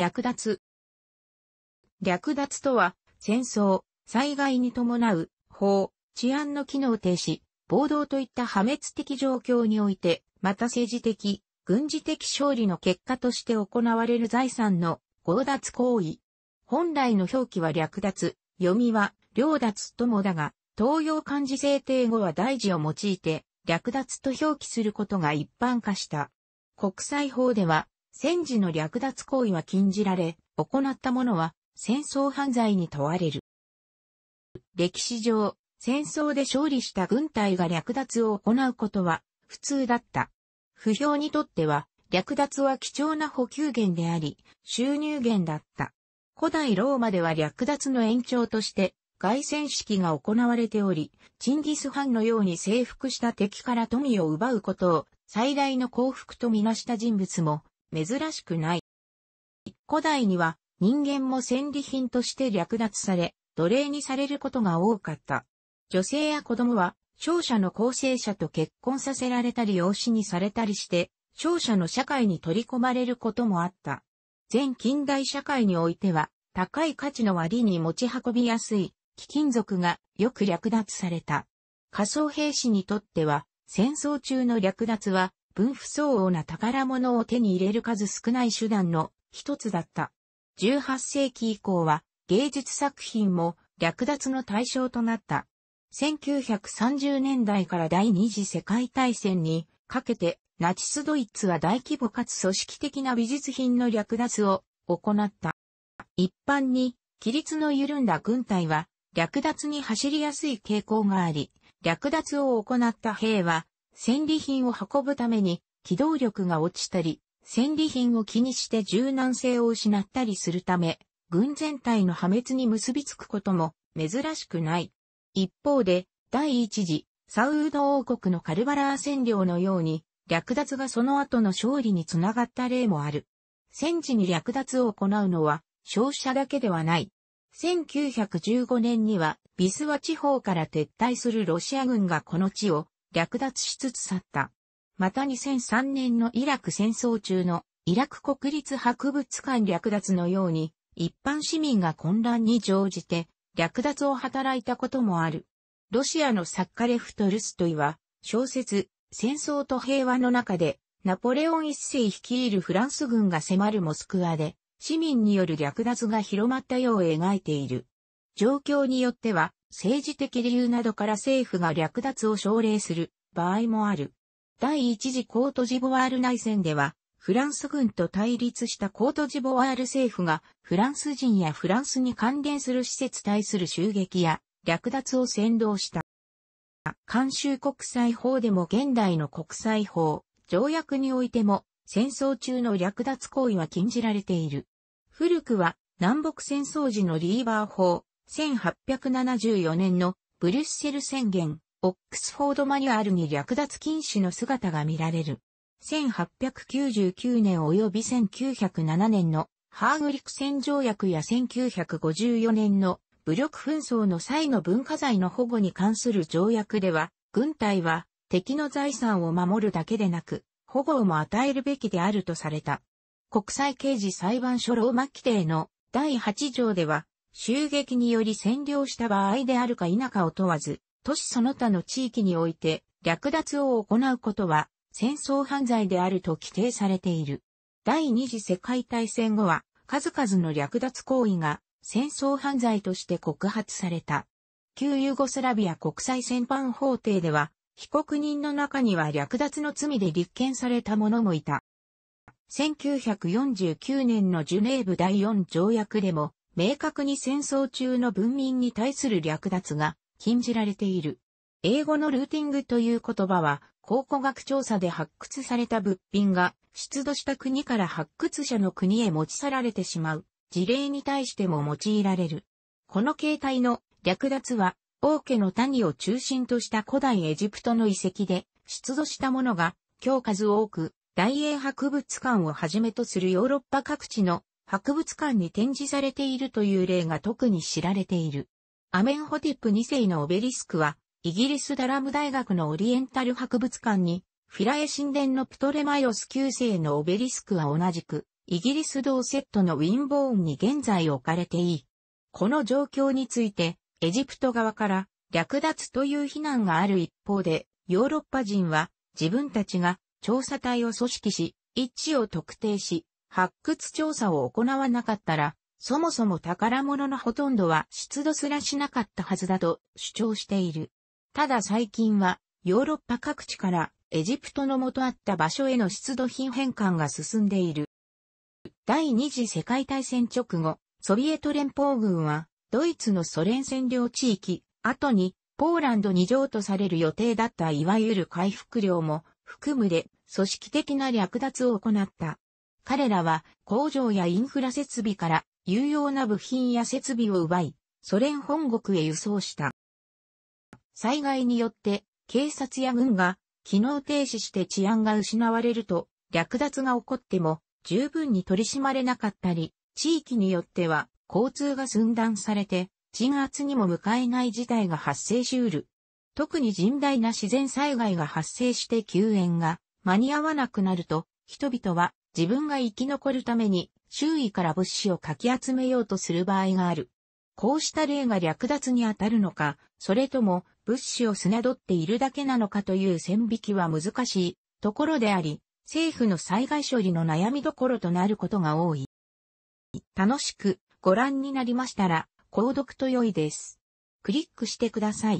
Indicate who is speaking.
Speaker 1: 略奪。略奪とは、戦争、災害に伴う、法、治安の機能停止、暴動といった破滅的状況において、また政治的、軍事的勝利の結果として行われる財産の強奪行為。本来の表記は略奪、読みは領奪ともだが、東洋漢字制定後は大事を用いて略奪と表記することが一般化した。国際法では戦時の略奪行為は禁じられ、行った者は戦争犯罪に問われる。歴史上、戦争で勝利した軍隊が略奪を行うことは普通だった。不評にとっては、略奪は貴重な補給源であり、収入源だった。古代ローマでは略奪の延長として、凱旋式が行われており、チンギス・ハンのように征服した敵から富を奪うことを最大の幸福とみなした人物も珍しくない。古代には人間も戦利品として略奪され、奴隷にされることが多かった。女性や子供は、勝者の構成者と結婚させられたり養子にされたりして、勝者の社会に取り込まれることもあった。全近代社会においては、高い価値の割に持ち運びやすい貴金属がよく略奪された。仮想兵士にとっては、戦争中の略奪は分不相応な宝物を手に入れる数少ない手段の一つだった。18世紀以降は芸術作品も略奪の対象となった。1930年代から第二次世界大戦にかけてナチスドイツは大規模かつ組織的な美術品の略奪を行った。一般に規律の緩んだ軍隊は略奪に走りやすい傾向があり、略奪を行った兵は戦利品を運ぶために機動力が落ちたり、戦利品を気にして柔軟性を失ったりするため、軍全体の破滅に結びつくことも珍しくない。一方で、第一次、サウード王国のカルバラー占領のように、略奪がその後の勝利につながった例もある。戦時に略奪を行うのは、勝者だけではない。1915年には、ビスワ地方から撤退するロシア軍がこの地を略奪しつつ去った。また2003年のイラク戦争中のイラク国立博物館略奪のように、一般市民が混乱に乗じて、略奪を働いたこともある。ロシアの作家レフトルストイは、小説、戦争と平和の中で、ナポレオン一世率いるフランス軍が迫るモスクワで、市民による略奪が広まったよう描いている。状況によっては、政治的理由などから政府が略奪を奨励する場合もある。第一次コートジボワール内戦では、フランス軍と対立したコートジボワール政府が、フランス人やフランスに関連する施設対する襲撃や略奪を先導した。慣習国際法でも現代の国際法、条約においても、戦争中の略奪行為は禁じられている。古くは、南北戦争時のリーバー法、1874年のブリュッセル宣言、オックスフォードマニュアルに略奪禁止の姿が見られる。1899年及び1907年のハーグリク戦条約や1954年の武力紛争の際の文化財の保護に関する条約では、軍隊は敵の財産を守るだけでなく、保護をも与えるべきであるとされた。国際刑事裁判所ローマ規定の第8条では、襲撃により占領した場合であるか否かを問わず、都市その他の地域において略奪を行うことは戦争犯罪であると規定されている。第二次世界大戦後は数々の略奪行為が戦争犯罪として告発された。旧ユーゴスラビア国際戦犯法廷では被告人の中には略奪の罪で立件された者もいた。1949年のジュネーブ第4条約でも明確に戦争中の文民に対する略奪が禁じられている。英語のルーティングという言葉は、考古学調査で発掘された物品が出土した国から発掘者の国へ持ち去られてしまう事例に対しても用いられる。この形態の略奪は、王家の谷を中心とした古代エジプトの遺跡で出土したものが今日数多く大英博物館をはじめとするヨーロッパ各地の博物館に展示されているという例が特に知られている。アメンホティップ2世のオベリスクは、イギリスダラム大学のオリエンタル博物館に、フィラエ神殿のプトレマイオス9世のオベリスクは同じく、イギリス同セットのウィンボーンに現在置かれていい。この状況について、エジプト側から略奪という非難がある一方で、ヨーロッパ人は自分たちが調査隊を組織し、位置を特定し、発掘調査を行わなかったら、そもそも宝物のほとんどは出土すらしなかったはずだと主張している。ただ最近は、ヨーロッパ各地からエジプトの元あった場所への出土品返還が進んでいる。第二次世界大戦直後、ソビエト連邦軍は、ドイツのソ連占領地域、後にポーランドに譲渡される予定だったいわゆる回復量も含むで組織的な略奪を行った。彼らは工場やインフラ設備から有用な部品や設備を奪い、ソ連本国へ輸送した。災害によって警察や軍が機能停止して治安が失われると略奪が起こっても十分に取り締まれなかったり、地域によっては交通が寸断されて鎮圧にも向かえない事態が発生しうる。特に甚大な自然災害が発生して救援が間に合わなくなると、人々は自分が生き残るために周囲から物資をかき集めようとする場合がある。こうした例が略奪にあたるのか、それとも物資をすね取っているだけなのかという線引きは難しいところであり、政府の災害処理の悩みどころとなることが多い。楽しくご覧になりましたら、購読と良いです。クリックしてください。